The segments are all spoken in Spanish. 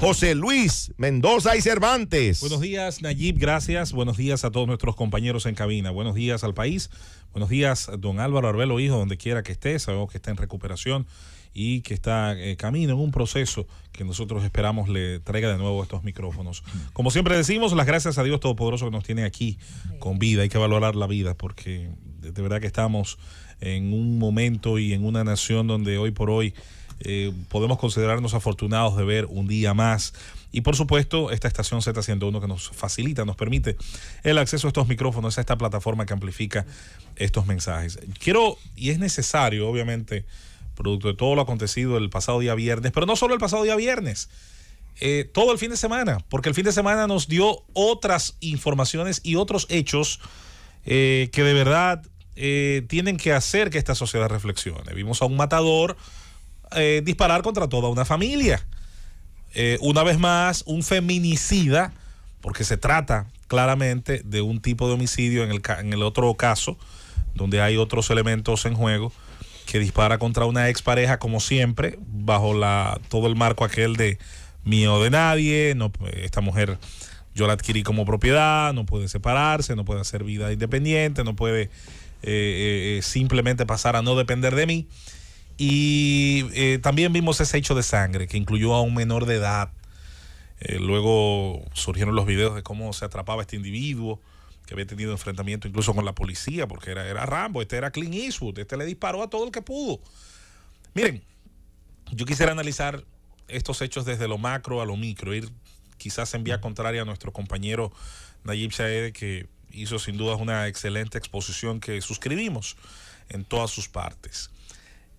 José Luis Mendoza y Cervantes. Buenos días, Nayib, gracias. Buenos días a todos nuestros compañeros en cabina. Buenos días al país. Buenos días, don Álvaro Arbelo, hijo, donde quiera que esté. Sabemos que está en recuperación y que está eh, camino en un proceso que nosotros esperamos le traiga de nuevo estos micrófonos. Como siempre decimos, las gracias a Dios Todopoderoso que nos tiene aquí con vida. Hay que valorar la vida porque de verdad que estamos en un momento y en una nación donde hoy por hoy eh, podemos considerarnos afortunados de ver un día más. Y por supuesto, esta estación Z101 que nos facilita, nos permite el acceso a estos micrófonos, a esta plataforma que amplifica estos mensajes. Quiero, y es necesario, obviamente, producto de todo lo acontecido el pasado día viernes, pero no solo el pasado día viernes. Eh, todo el fin de semana, porque el fin de semana nos dio otras informaciones y otros hechos eh, que de verdad tienen que hacer que esta sociedad reflexione. Vimos a un matador eh, disparar contra toda una familia. Eh, una vez más, un feminicida, porque se trata claramente de un tipo de homicidio en el, en el otro caso, donde hay otros elementos en juego, que dispara contra una expareja, como siempre, bajo la, todo el marco aquel de mío de nadie, no, esta mujer yo la adquirí como propiedad, no puede separarse, no puede hacer vida independiente, no puede eh, simplemente pasar a no depender de mí. Y eh, también vimos ese hecho de sangre que incluyó a un menor de edad. Eh, luego surgieron los videos de cómo se atrapaba este individuo que había tenido enfrentamiento incluso con la policía, porque era, era Rambo, este era Clint Eastwood, este le disparó a todo el que pudo. Miren, yo quisiera analizar estos hechos desde lo macro a lo micro, ir quizás en vía contraria a nuestro compañero Nayib Saede... que hizo sin duda una excelente exposición que suscribimos en todas sus partes.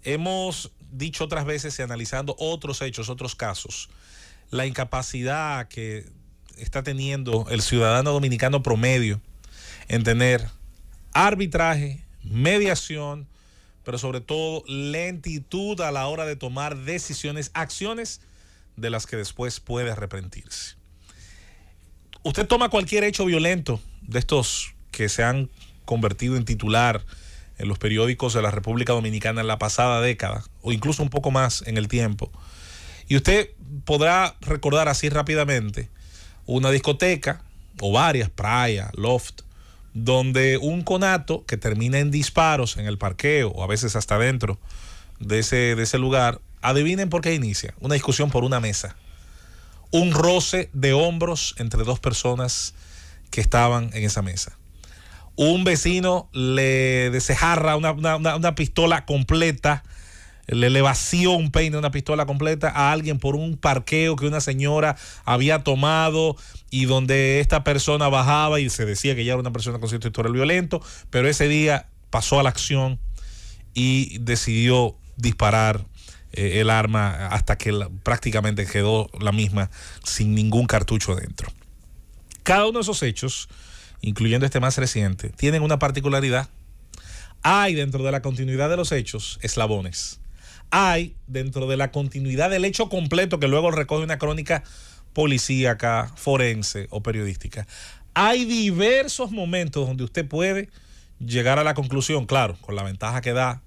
Hemos dicho otras veces y analizando otros hechos, otros casos, la incapacidad que está teniendo el ciudadano dominicano promedio en tener arbitraje, mediación, pero sobre todo lentitud a la hora de tomar decisiones, acciones de las que después puede arrepentirse. Usted toma cualquier hecho violento de estos que se han convertido en titular en los periódicos de la República Dominicana en la pasada década, o incluso un poco más en el tiempo. Y usted podrá recordar así rápidamente una discoteca o varias, playa, loft, donde un conato que termina en disparos en el parqueo o a veces hasta dentro de ese, de ese lugar, adivinen por qué inicia. Una discusión por una mesa. Un roce de hombros entre dos personas que estaban en esa mesa un vecino le desejarra una, pistola completa, le, le vació un peine, una pistola completa a alguien por un parqueo que una señora había tomado y donde esta persona bajaba y se decía que ya era una persona con cierto historial violento, pero ese día pasó a la acción y decidió disparar eh, el arma hasta que prácticamente quedó la misma sin ningún cartucho dentro. Cada uno de esos hechos incluyendo este más reciente, tienen una particularidad. Hay dentro de la continuidad de los hechos eslabones. Hay dentro de la continuidad del hecho completo que luego recoge una crónica policíaca, forense o periodística. Hay diversos momentos donde usted puede llegar a la conclusión, claro, con la ventaja que da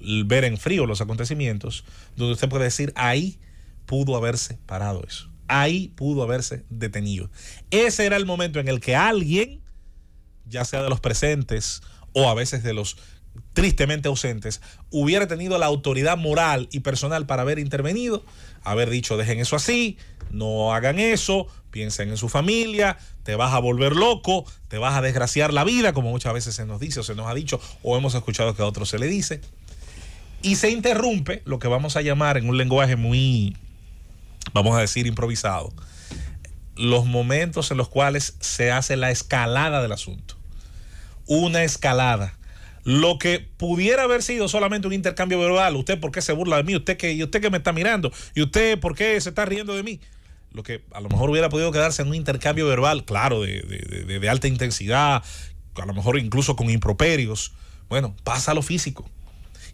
ver en frío los acontecimientos, donde usted puede decir, ahí pudo haberse parado eso. Ahí pudo haberse detenido. Ese era el momento en el que alguien ya sea de los presentes o a veces de los tristemente ausentes, hubiera tenido la autoridad moral y personal para haber intervenido, haber dicho, dejen eso así, no hagan eso, piensen en su familia, te vas a volver loco, te vas a desgraciar la vida, como muchas veces se nos dice o se nos ha dicho o hemos escuchado que a otros se le dice. Y se interrumpe lo que vamos a llamar en un lenguaje muy, vamos a decir, improvisado, los momentos en los cuales se hace la escalada del asunto una escalada. Lo que pudiera haber sido solamente un intercambio verbal, usted por qué se burla de mí, usted que, y usted que me está mirando, y usted por qué se está riendo de mí, lo que a lo mejor hubiera podido quedarse en un intercambio verbal, claro, de, alta intensidad, a lo mejor incluso con improperios, bueno, pasa lo físico.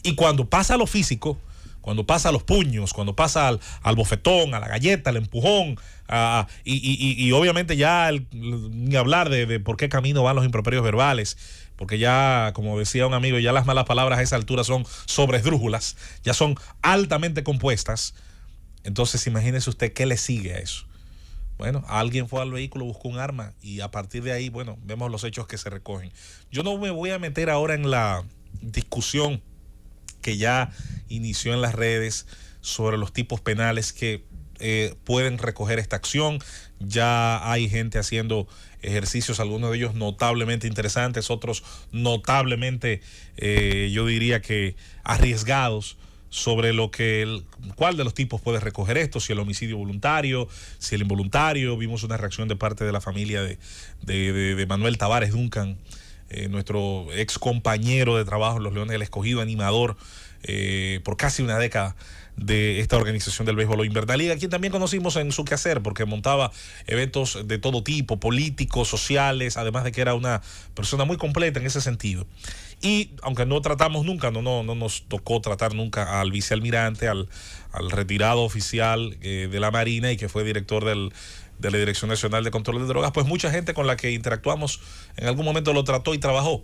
Y cuando pasa lo físico, cuando pasa a los puños, cuando pasa al, bofetón, a la galleta, al empujón, y, obviamente ya ni hablar de, de, por qué camino van los improperios verbales, porque ya, como decía un amigo, ya las malas palabras a esa altura son sobresdrújulas, ya son altamente compuestas. Entonces imagínese usted qué le sigue a eso. Bueno, alguien fue al vehículo, buscó un arma y a partir de ahí, bueno, vemos los hechos que se recogen. Yo no me voy a meter ahora en la discusión que ya inició en las redes sobre los tipos penales que eh, pueden recoger esta acción. Ya hay gente haciendo ejercicios, algunos de ellos notablemente interesantes, otros notablemente, eh, yo diría que arriesgados sobre lo que el, cuál de los tipos puede recoger esto, si el homicidio voluntario, si el involuntario. Vimos una reacción de parte de la familia de, de Manuel Tavares Duncan eh, nuestro ex compañero de trabajo, los Leones el Escogido, animador eh, por casi una década de esta organización del béisbol invernal, quien también conocimos en su quehacer, porque montaba eventos de todo tipo, políticos, sociales, además de que era una persona muy completa en ese sentido. Y aunque no tratamos nunca, no, no, nos tocó tratar nunca al vicealmirante, al, retirado oficial eh, de la Marina y que fue director del de la Dirección Nacional de Control de Drogas, pues mucha gente con la que interactuamos en algún momento lo trató y trabajó.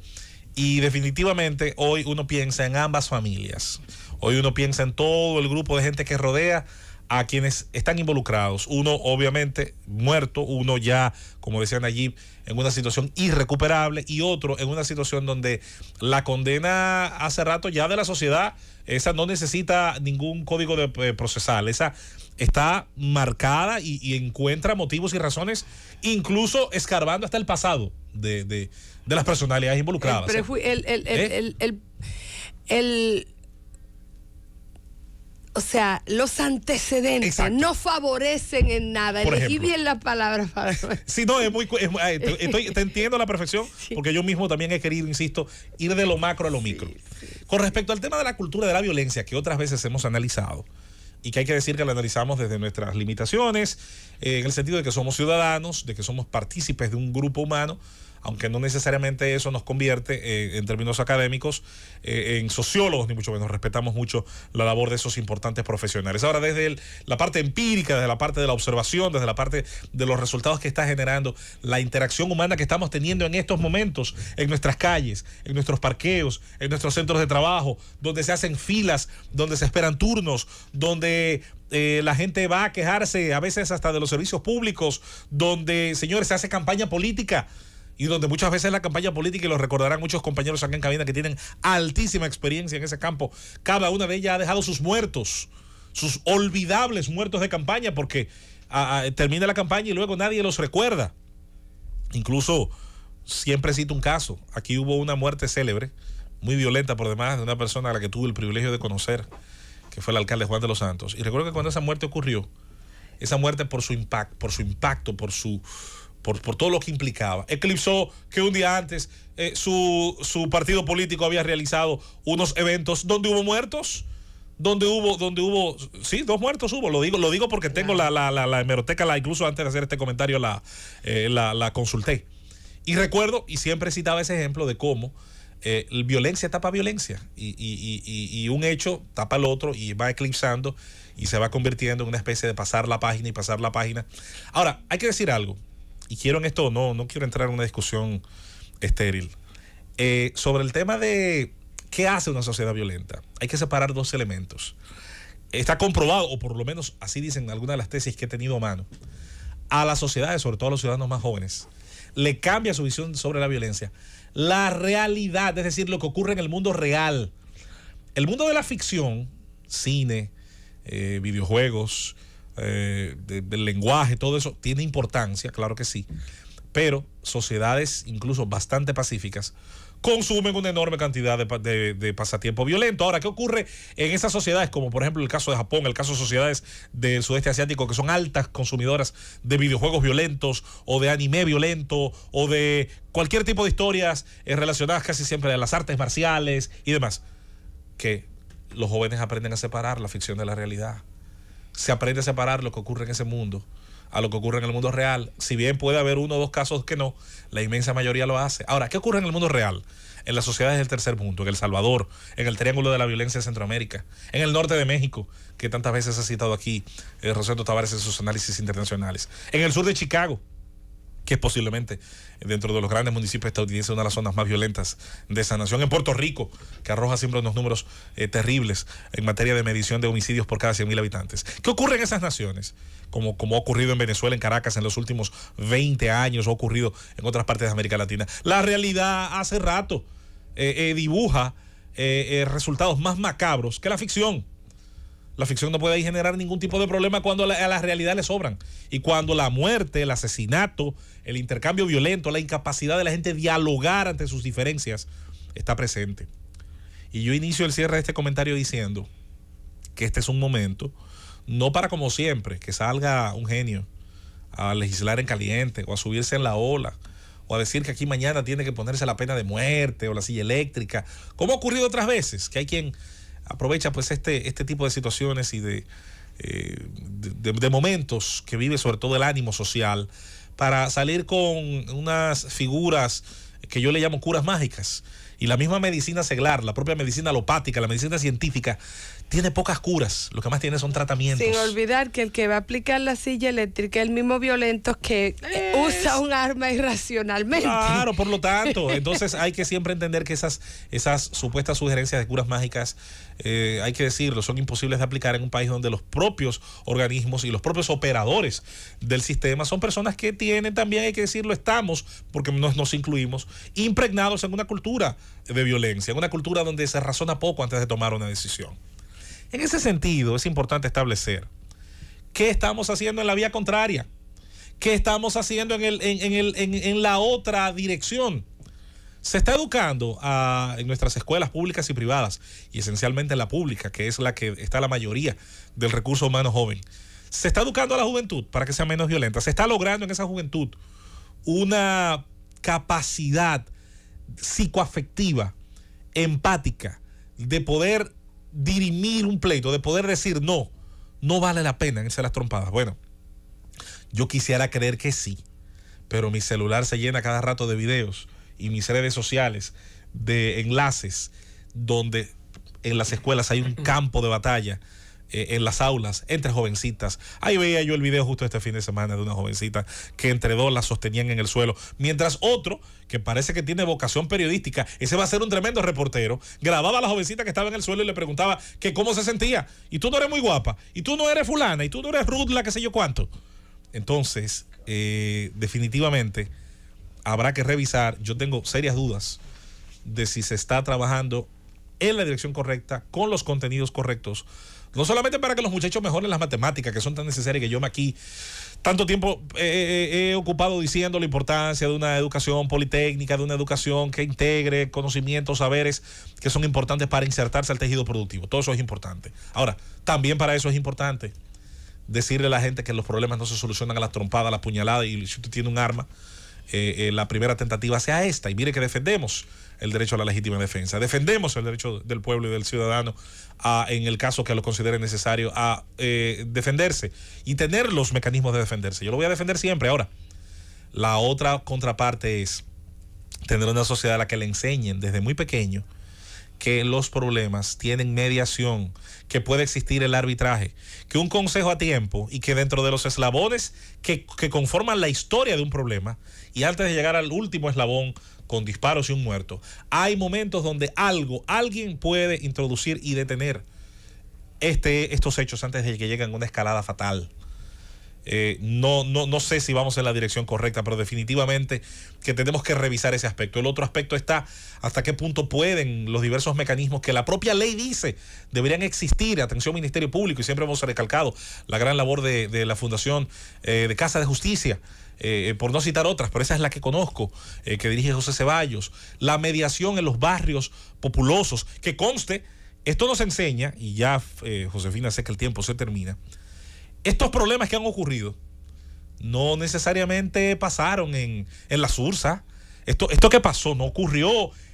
Y definitivamente hoy uno piensa en ambas familias. Hoy uno piensa en todo el grupo de gente que rodea a quienes están involucrados. Uno obviamente muerto, uno ya, como decían allí, en una situación irrecuperable y otro en una situación donde la condena hace rato ya de la sociedad, esa no necesita ningún código de eh, procesal, esa está marcada y, encuentra motivos y razones, incluso escarbando hasta el pasado de, de, de las personalidades involucradas. ¿Eh? El, el, o sea, los antecedentes no favorecen en nada. Elegí bien la palabra. Para... sí, no, eh, te entiendo a la perfección, porque yo mismo también he querido, insisto, ir de lo macro a lo micro. Con respecto al tema de la cultura de la violencia, que otras veces hemos analizado, y que hay que decir que la analizamos desde nuestras limitaciones, eh, en el sentido de que somos ciudadanos, de que somos partícipes de un grupo humano aunque no necesariamente eso nos convierte eh, en términos académicos eh, en sociólogos, ni mucho menos. Respetamos mucho la labor de esos importantes profesionales. Ahora, desde la parte empírica, desde la parte de la observación, desde la parte de los resultados que está generando, la interacción humana que estamos teniendo en estos momentos, en nuestras calles, en nuestros parqueos, en nuestros centros de trabajo, donde se hacen filas, donde se esperan turnos, donde eh, la gente va a quejarse a veces hasta de los servicios públicos, donde, señores, se hace campaña política y donde muchas veces la campaña política, y lo recordarán muchos compañeros acá en cabina que tienen altísima experiencia en ese campo, cada una de ellas ha dejado sus muertos, sus olvidables muertos de campaña, porque termina la campaña y luego nadie los recuerda. Incluso siempre cito un caso, aquí hubo una muerte célebre, muy violenta por demás, de una persona a la que tuve el privilegio de conocer, que fue el alcalde Juan de los Santos. Y recuerdo que cuando esa muerte ocurrió, esa muerte por su impacto, por su impacto, por su por, todo lo que implicaba. Eclipsó que un día antes eh, su, partido político había realizado unos eventos donde hubo muertos, donde hubo, donde hubo, sí, dos muertos hubo, lo digo, lo digo porque tengo la, hemeroteca, la, incluso antes de hacer este comentario eh, la, la, consulté. Y recuerdo, y siempre citaba ese ejemplo de cómo eh, violencia tapa violencia y, y un hecho tapa el otro y va eclipsando y se va convirtiendo en una especie de pasar la página y pasar la página. Ahora, hay que decir algo y quiero en esto, no, no quiero entrar en una discusión estéril, eh, sobre el tema de qué hace una sociedad violenta. Hay que separar dos elementos. Está comprobado, o por lo menos así dicen algunas de las tesis que he tenido a mano, a las sociedades, sobre todo a los ciudadanos más jóvenes, le cambia su visión sobre la violencia. La realidad, es decir, lo que ocurre en el mundo real. El mundo de la ficción, cine, eh, videojuegos, eh, del lenguaje, todo eso, tiene importancia, claro que sí. Pero sociedades incluso bastante pacíficas consumen una enorme cantidad de, pasatiempo violento. Ahora, ¿qué ocurre en esas sociedades, como por ejemplo el caso de Japón, el caso de sociedades del sudeste asiático, que son altas consumidoras de videojuegos violentos o de anime violento o de cualquier tipo de historias eh, relacionadas casi siempre a las artes marciales y demás? Que los jóvenes aprenden a separar la ficción de la realidad se aprende a separar lo que ocurre en ese mundo a lo que ocurre en el mundo real. Si bien puede haber uno o dos casos que no, la inmensa mayoría lo hace. Ahora, ¿qué ocurre en el mundo real? En las sociedades del tercer mundo, en El Salvador, en el Triángulo de la Violencia de Centroamérica, en el norte de México, que tantas veces ha citado aquí eh, Rosendo Tavares en sus análisis internacionales, en el sur de Chicago, que es posiblemente dentro de los grandes municipios estadounidenses una de las zonas más violentas de esa nación. En Puerto Rico, que arroja siempre unos números eh, terribles en materia de medición de homicidios por cada 100.000 habitantes. ¿Qué ocurre en esas naciones? Como, como ha ocurrido en Venezuela, en Caracas en los últimos 20 años, o ha ocurrido en otras partes de América Latina. La realidad hace rato eh, eh, dibuja resultados más macabros que la ficción. La ficción no puede generar ningún tipo de problema cuando a la, realidad le sobran. Y cuando la muerte, el asesinato, el intercambio violento, la incapacidad de la gente dialogar ante sus diferencias está presente. Y yo inicio el cierre de este comentario diciendo que este es un momento, no para como siempre, que salga un genio a legislar en caliente o a subirse en la ola o a decir que aquí mañana tiene que ponerse la pena de muerte o la silla eléctrica, como ha ocurrido otras veces, que hay quien aprovecha pues este, este tipo de situaciones y eh, de, de, momentos que vive sobre todo el ánimo social para salir con unas figuras que yo le llamo curas mágicas. Y la misma medicina seglar, la propia medicina alopática, la medicina científica, tiene pocas curas. Lo que más tiene son tratamientos. Sin olvidar que el que va a aplicar la silla eléctrica es el mismo violento que usa un arma irracionalmente. Claro, por lo tanto. Entonces hay que siempre entender que esas, esas supuestas sugerencias de curas mágicas eh, hay que decirlo, son imposibles de aplicar en un país donde los propios organismos y los propios operadores del sistema son personas que tienen también, hay que decirlo, estamos, porque nos, incluimos, impregnados en una cultura de violencia, en una cultura donde se razona poco antes de tomar una decisión. En ese sentido, es importante establecer qué estamos haciendo en la vía contraria, qué estamos haciendo en, el, en la otra dirección se está educando ah, en nuestras escuelas públicas y privadas, y esencialmente en la pública, que es la que está la mayoría del recurso humano joven. Se está educando a la juventud para que sea menos violenta. Se está logrando en esa juventud una capacidad psicoafectiva, empática, de poder dirimir un pleito, de poder decir no, no vale la pena ser las trompadas. Bueno, yo quisiera creer que sí, pero mi celular se llena cada rato de videos y mis redes sociales de enlaces donde en las escuelas hay un campo de batalla eh, en las aulas entre jovencitas. Ahí veía yo el video justo este fin de semana de una jovencita que entre dos la sostenían en el suelo, mientras otro que parece que tiene vocación periodística, ese va a ser un tremendo reportero, grababa a la jovencita que estaba en el suelo y le preguntaba que cómo se sentía, y tú no eres muy guapa, y tú no eres fulana, y tú no eres Ruth, la que sé yo cuánto. Entonces, eh, definitivamente habrá que revisar. Yo tengo serias dudas de si se está trabajando en la dirección correcta, con los contenidos correctos. No solamente para que los muchachos mejoren las matemáticas, que son tan necesarias, que yo me aquí tanto tiempo eh, eh, eh, he, ocupado diciendo la importancia de una educación politécnica, de una educación que integre conocimientos, saberes que son importantes para insertarse al tejido productivo. Todo eso es importante. Ahora, también para eso es importante decirle a la gente que los problemas no se solucionan a las trompadas, a la puñalada y si usted tiene un arma, eh, eh, la primera tentativa sea esta. Y mire que defendemos el derecho a la legítima defensa, defendemos el derecho del pueblo y del ciudadano a, en el caso que lo considere necesario a eh, defenderse y tener los mecanismos de defenderse. Yo lo voy a defender siempre. Ahora, la otra contraparte es tener una sociedad a la que le enseñen desde muy pequeño que los problemas tienen mediación, que puede existir el arbitraje, que un consejo a tiempo y que dentro de los eslabones que, conforman la historia de un problema y antes de llegar al último eslabón con disparos y un muerto, hay momentos donde algo, alguien puede introducir y detener este, estos hechos antes de que lleguen a una escalada fatal. Eh, no, no, sé si vamos en la dirección correcta, pero definitivamente que tenemos que revisar ese aspecto. El otro aspecto está hasta qué punto pueden los diversos mecanismos que la propia ley dice deberían existir. Atención, Ministerio Público, y siempre hemos recalcado la gran labor de, la Fundación eh, de Casa de Justicia. Eh, por no citar otras, pero esa es la que conozco, que dirige José Ceballos, la mediación en los barrios populosos, que conste, esto nos enseña, y ya Josefina sé que el tiempo se termina, estos problemas que han ocurrido no necesariamente pasaron en, la Sursa. Esto, esto que pasó no ocurrió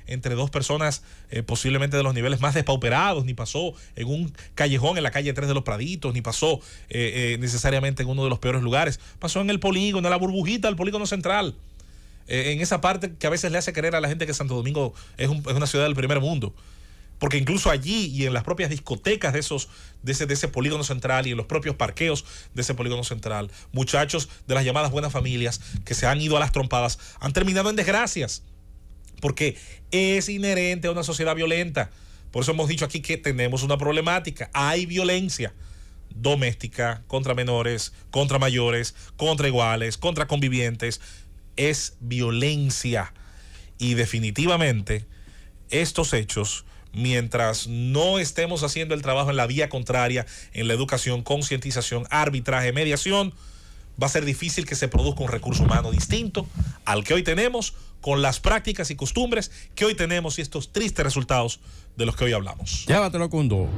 entre dos personas eh, posiblemente de los niveles más despauperados, ni pasó en un callejón en la calle 3 de los Praditos, ni pasó eh, eh, necesariamente en uno de los peores lugares. Pasó en el polígono, en la burbujita del polígono central, en esa parte que a veces le hace creer a la gente que Santo Domingo es, es una ciudad del primer mundo porque incluso allí y en las propias discotecas de esos de ese, ese polígono central y en los propios parqueos de ese polígono central, muchachos de las llamadas buenas familias que se han ido a las trompadas han terminado en desgracias, porque es inherente a una sociedad violenta. Por eso hemos dicho aquí que tenemos una problemática, hay violencia doméstica contra menores, contra mayores, contra iguales, contra convivientes, es violencia. Y definitivamente estos hechos mientras no estemos haciendo el trabajo en la vía contraria, en la educación, concientización, arbitraje, mediación, va a ser difícil que se produzca un recurso humano distinto al que hoy tenemos, con las prácticas y costumbres que hoy tenemos y estos tristes resultados de los que hoy hablamos. Llévatelo, Cundo.